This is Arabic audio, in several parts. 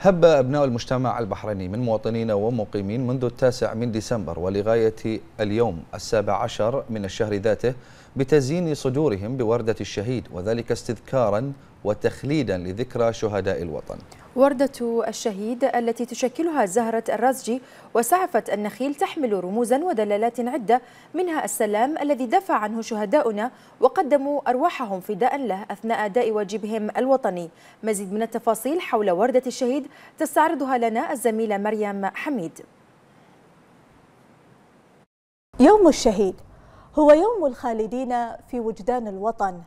هب أبناء المجتمع البحريني من مواطنين ومقيمين منذ التاسع من ديسمبر ولغاية اليوم السابع عشر من الشهر ذاته بتزيين صدورهم بوردة الشهيد وذلك استذكارا وتخليدا لذكرى شهداء الوطن وردة الشهيد التي تشكلها زهرة الرزجي وسعفة النخيل تحمل رموزا ودلالات عدة منها السلام الذي دفع عنه شهداؤنا وقدموا أرواحهم فداء له أثناء أداء واجبهم الوطني مزيد من التفاصيل حول وردة الشهيد تستعرضها لنا الزميلة مريم حميد يوم الشهيد هو يوم الخالدين في وجدان الوطن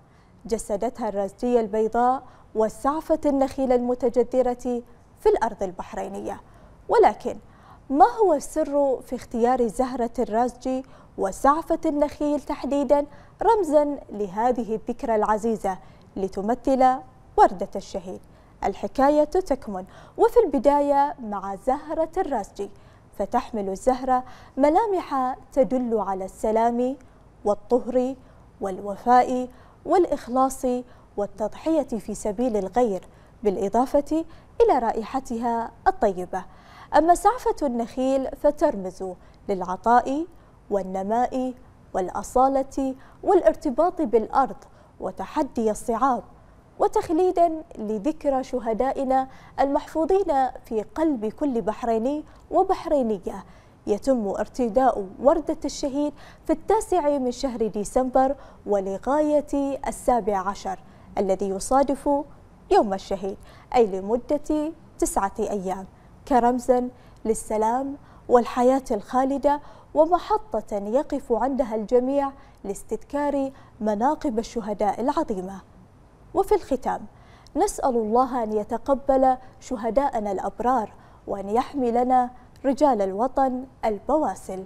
جسدتها الرزجية البيضاء والسعفة النخيل المتجذرة في الأرض البحرينية ولكن ما هو السر في اختيار زهرة الرازجي وسعفة النخيل تحديدا رمزا لهذه الذكرى العزيزة لتمثل وردة الشهيد الحكاية تكمن وفي البداية مع زهرة الرازجي فتحمل الزهرة ملامح تدل على السلام والطهر والوفاء والإخلاص والتضحية في سبيل الغير بالإضافة إلى رائحتها الطيبة أما سعفة النخيل فترمز للعطاء والنماء والأصالة والارتباط بالأرض وتحدي الصعاب وتخليدا لذكرى شهدائنا المحفوظين في قلب كل بحريني وبحرينية يتم ارتداء وردة الشهيد في التاسع من شهر ديسمبر ولغاية السابع عشر الذي يصادف يوم الشهيد أي لمدة تسعة أيام كرمزا للسلام والحياة الخالدة ومحطة يقف عندها الجميع لاستذكار مناقب الشهداء العظيمة وفي الختام نسأل الله أن يتقبل شهداءنا الأبرار وأن يحملنا رجال الوطن البواسل